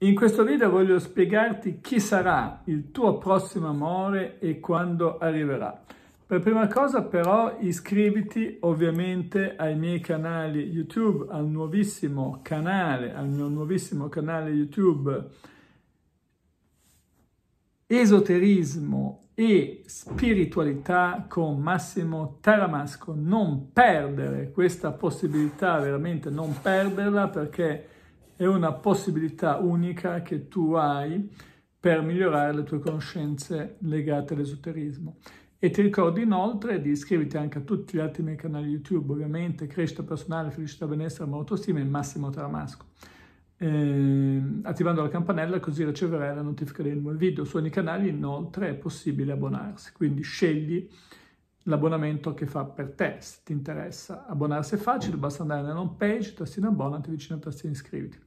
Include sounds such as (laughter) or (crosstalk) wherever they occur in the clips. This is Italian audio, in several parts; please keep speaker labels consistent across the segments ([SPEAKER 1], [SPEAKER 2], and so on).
[SPEAKER 1] In questo video voglio spiegarti chi sarà il tuo prossimo amore e quando arriverà. Per prima cosa però iscriviti ovviamente ai miei canali YouTube, al nuovissimo canale, al mio nuovissimo canale YouTube Esoterismo e Spiritualità con Massimo Taramasco. Non perdere questa possibilità, veramente non perderla perché è una possibilità unica che tu hai per migliorare le tue conoscenze legate all'esoterismo. E ti ricordo inoltre di iscriverti anche a tutti gli altri miei canali YouTube, ovviamente Crescita Personale, Felicità, Benessere, Autostima e Massimo Taramasco. Eh, attivando la campanella così riceverai la notifica dei nuovi video. Su ogni canale inoltre è possibile abbonarsi, quindi scegli l'abbonamento che fa per te, se ti interessa. Abbonarsi è facile, basta andare nella home page, tastino abbonati, vicino a tastino iscriviti.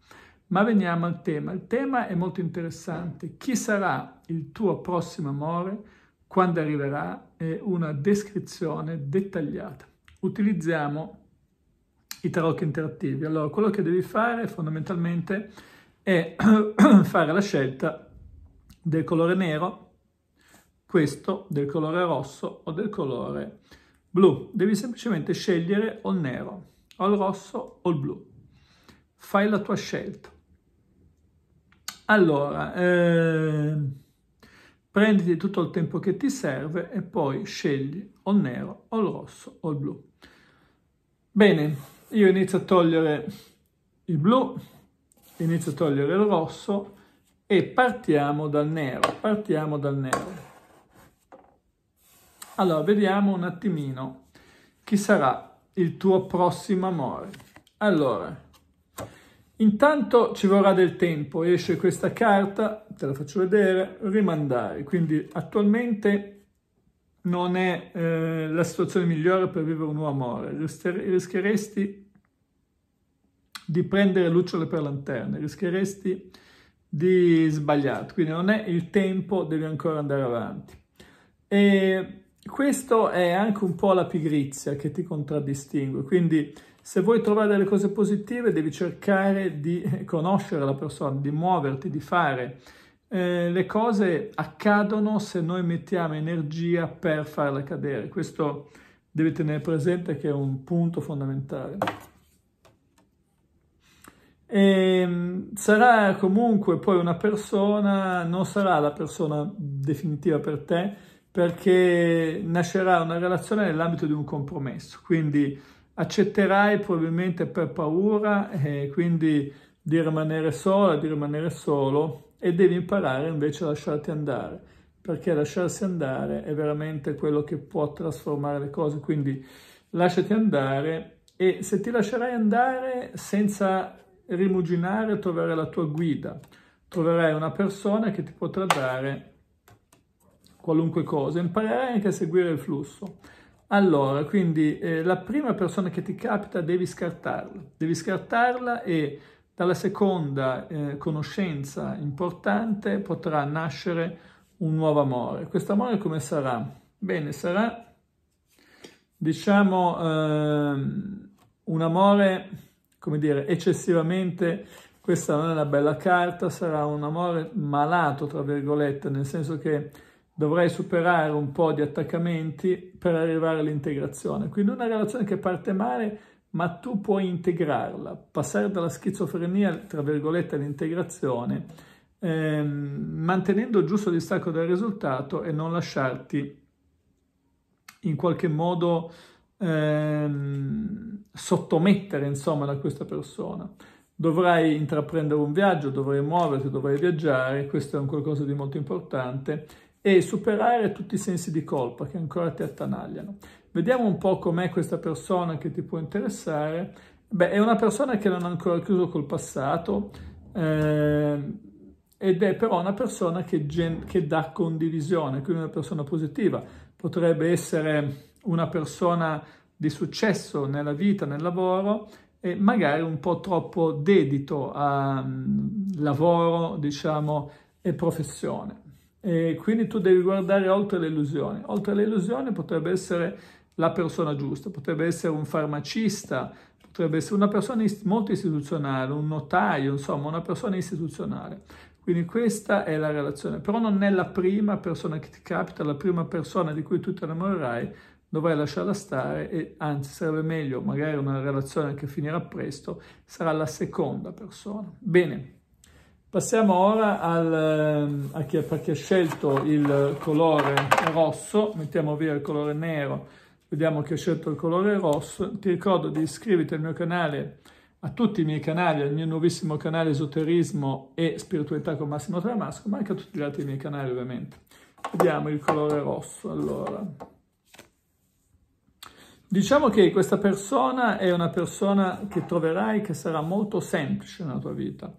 [SPEAKER 1] Ma veniamo al tema. Il tema è molto interessante. Chi sarà il tuo prossimo amore? Quando arriverà? È una descrizione dettagliata. Utilizziamo i tarocchi interattivi. Allora, quello che devi fare fondamentalmente è (clears throat) fare la scelta del colore nero questo del colore rosso o del colore blu. Devi semplicemente scegliere o il nero, o il rosso o il blu. Fai la tua scelta. Allora, eh, prenditi tutto il tempo che ti serve e poi scegli o il nero o il rosso o il blu. Bene, io inizio a togliere il blu, inizio a togliere il rosso e partiamo dal nero, partiamo dal nero. Allora, vediamo un attimino chi sarà il tuo prossimo amore. Allora, intanto ci vorrà del tempo, esce questa carta, te la faccio vedere, rimandare. Quindi attualmente non è eh, la situazione migliore per vivere un nuovo amore. Rischieresti di prendere lucciole per lanterne, rischieresti di sbagliare. Quindi non è il tempo, devi ancora andare avanti. E questo è anche un po' la pigrizia che ti contraddistingue, quindi se vuoi trovare delle cose positive devi cercare di conoscere la persona, di muoverti, di fare. Eh, le cose accadono se noi mettiamo energia per farle cadere. Questo devi tenere presente che è un punto fondamentale. E ehm, sarà comunque poi una persona, non sarà la persona definitiva per te, perché nascerà una relazione nell'ambito di un compromesso, quindi accetterai probabilmente per paura e eh, quindi di rimanere sola, di rimanere solo e devi imparare invece a lasciarti andare, perché lasciarsi andare è veramente quello che può trasformare le cose, quindi lasciati andare e se ti lascerai andare senza rimuginare troverai la tua guida, troverai una persona che ti potrà dare qualunque cosa, imparerai anche a seguire il flusso. Allora, quindi eh, la prima persona che ti capita devi scartarla, devi scartarla e dalla seconda eh, conoscenza importante potrà nascere un nuovo amore. Questo amore come sarà? Bene, sarà diciamo eh, un amore, come dire, eccessivamente, questa non è una bella carta, sarà un amore malato, tra virgolette, nel senso che dovrei superare un po' di attaccamenti per arrivare all'integrazione. Quindi una relazione che parte male, ma tu puoi integrarla, passare dalla schizofrenia, tra virgolette, all'integrazione, ehm, mantenendo il giusto distacco dal risultato e non lasciarti in qualche modo ehm, sottomettere, insomma, da questa persona dovrai intraprendere un viaggio, dovrai muoverti, dovrai viaggiare, questo è un qualcosa di molto importante e superare tutti i sensi di colpa che ancora ti attanagliano. Vediamo un po' com'è questa persona che ti può interessare. Beh, è una persona che non ha ancora chiuso col passato eh, ed è però una persona che, gen- che dà condivisione, quindi una persona positiva. Potrebbe essere una persona di successo nella vita, nel lavoro e magari un po' troppo dedito a um, lavoro, diciamo, e professione. E quindi tu devi guardare oltre l'illusione. Oltre l'illusione potrebbe essere la persona giusta, potrebbe essere un farmacista, potrebbe essere una persona molto istituzionale, un notaio, insomma una persona istituzionale. Quindi questa è la relazione, però non è la prima persona che ti capita, la prima persona di cui tu ti innamorerai, dovrai lasciarla stare e anzi sarebbe meglio magari una relazione che finirà presto, sarà la seconda persona. Bene, Passiamo ora al, ehm, a chi, per ha scelto il colore rosso, mettiamo via il colore nero, vediamo chi ha scelto il colore rosso. Ti ricordo di iscriverti al mio canale, a tutti i miei canali, al mio nuovissimo canale Esoterismo e Spiritualità con Massimo Tramasco, ma anche a tutti gli altri miei canali ovviamente. Vediamo il colore rosso, allora. Diciamo che questa persona è una persona che troverai che sarà molto semplice nella tua vita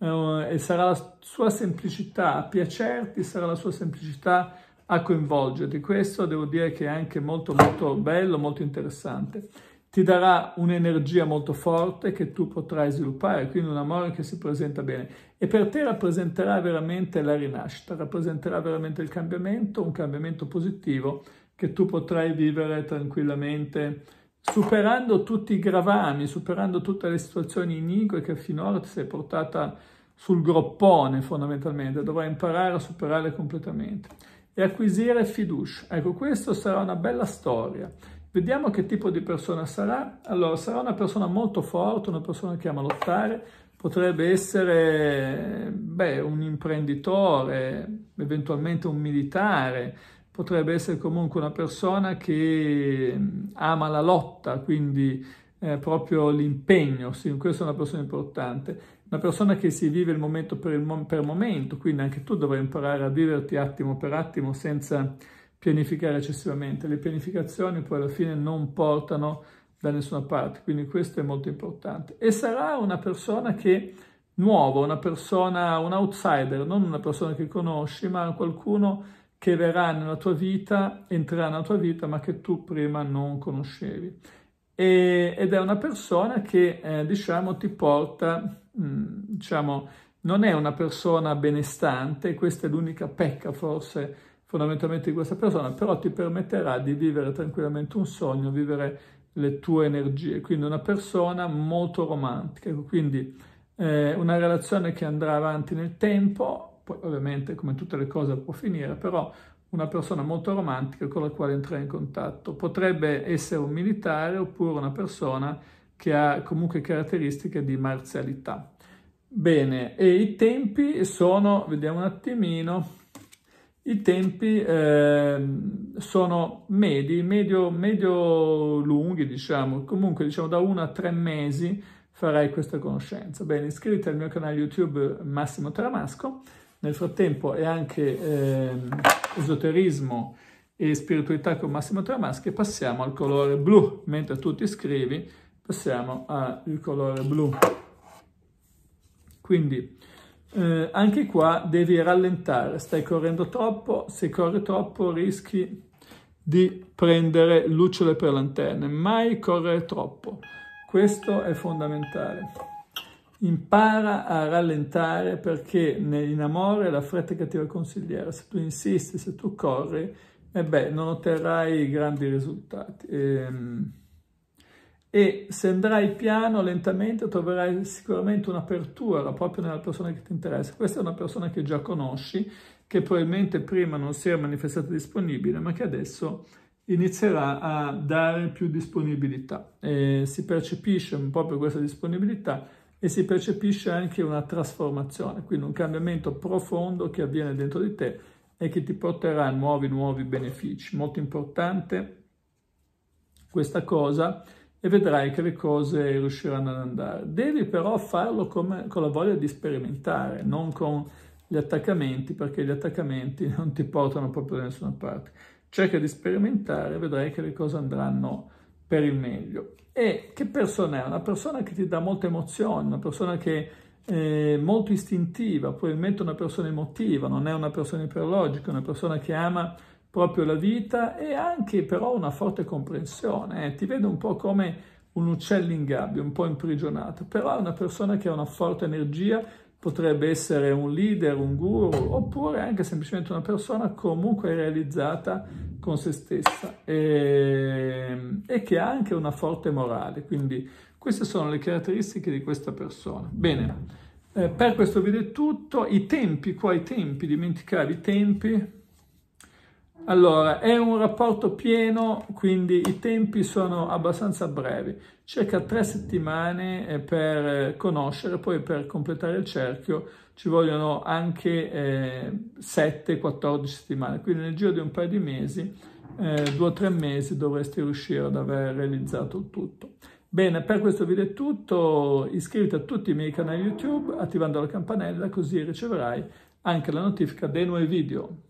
[SPEAKER 1] eh, e sarà la sua semplicità a piacerti, sarà la sua semplicità a coinvolgerti. Questo devo dire che è anche molto molto bello, molto interessante. Ti darà un'energia molto forte che tu potrai sviluppare, quindi un amore che si presenta bene. E per te rappresenterà veramente la rinascita, rappresenterà veramente il cambiamento, un cambiamento positivo che tu potrai vivere tranquillamente superando tutti i gravami, superando tutte le situazioni inique che finora ti sei portata sul groppone fondamentalmente, dovrai imparare a superare completamente e acquisire fiducia. Ecco, questa sarà una bella storia. Vediamo che tipo di persona sarà. Allora, sarà una persona molto forte, una persona che ama lottare, potrebbe essere beh, un imprenditore, eventualmente un militare, potrebbe essere comunque una persona che mm, ama la lotta, quindi eh, proprio l'impegno, sì, questa è una persona importante. Una persona che si vive il momento per, il mom per momento, quindi anche tu dovrai imparare a viverti attimo per attimo senza pianificare eccessivamente. Le pianificazioni poi alla fine non portano da nessuna parte, quindi questo è molto importante. E sarà una persona che nuova, una persona, un outsider, non una persona che conosci, ma qualcuno che che verrà nella tua vita, entrerà nella tua vita, ma che tu prima non conoscevi. E, ed è una persona che, eh, diciamo, ti porta, mh, mm, diciamo, non è una persona benestante, questa è l'unica pecca forse fondamentalmente di questa persona, però ti permetterà di vivere tranquillamente un sogno, vivere le tue energie, quindi una persona molto romantica, quindi eh, una relazione che andrà avanti nel tempo, poi ovviamente come tutte le cose può finire, però una persona molto romantica con la quale entrare in contatto. Potrebbe essere un militare oppure una persona che ha comunque caratteristiche di marzialità. Bene, e i tempi sono, vediamo un attimino, i tempi eh, sono medi, medio, medio, lunghi, diciamo, comunque diciamo da uno a tre mesi farai questa conoscenza. Bene, iscriviti al mio canale YouTube Massimo Tramasco nel frattempo è anche eh, esoterismo e spiritualità con Massimo Tramaschi. Passiamo al colore blu. Mentre tu ti scrivi, passiamo al colore blu. Quindi eh, anche qua devi rallentare. Stai correndo troppo, se corri troppo rischi di prendere lucciole per lanterne. Mai correre troppo. Questo è fondamentale. Impara a rallentare perché in amore la fretta è cattiva consigliera. Se tu insisti, se tu corri, eh beh, non otterrai grandi risultati. Ehm e se andrai piano, lentamente, troverai sicuramente un'apertura proprio nella persona che ti interessa. Questa è una persona che già conosci, che probabilmente prima non si era manifestata disponibile, ma che adesso inizierà a dare più disponibilità. E si percepisce proprio questa disponibilità e si percepisce anche una trasformazione, quindi un cambiamento profondo che avviene dentro di te e che ti porterà a nuovi, nuovi benefici. Molto importante questa cosa e vedrai che le cose riusciranno ad andare. Devi però farlo con, con la voglia di sperimentare, non con gli attaccamenti, perché gli attaccamenti (laughs) non ti portano proprio da nessuna parte. Cerca di sperimentare e vedrai che le cose andranno per il meglio. E che persona è? Una persona che ti dà molte emozioni, una persona che è molto istintiva, probabilmente una persona emotiva, non è una persona iperlogica, una persona che ama proprio la vita e anche però una forte comprensione. Eh, ti vede un po' come un uccello in gabbia, un po' imprigionato, però è una persona che ha una forte energia potrebbe essere un leader, un guru, oppure anche semplicemente una persona comunque realizzata con se stessa e, ehm, e, che ha anche una forte morale. Quindi queste sono le caratteristiche di questa persona. Bene, eh, per questo video è tutto. I tempi, qua i tempi, dimenticavi i tempi, allora, è un rapporto pieno, quindi i tempi sono abbastanza brevi, circa tre settimane eh, per conoscere, poi per completare il cerchio ci vogliono anche eh, 7-14 settimane, quindi nel giro di un paio di mesi, eh, due o tre mesi dovresti riuscire ad aver realizzato tutto. Bene, per questo video è tutto, iscriviti a tutti i miei canali YouTube attivando la campanella così riceverai anche la notifica dei nuovi video.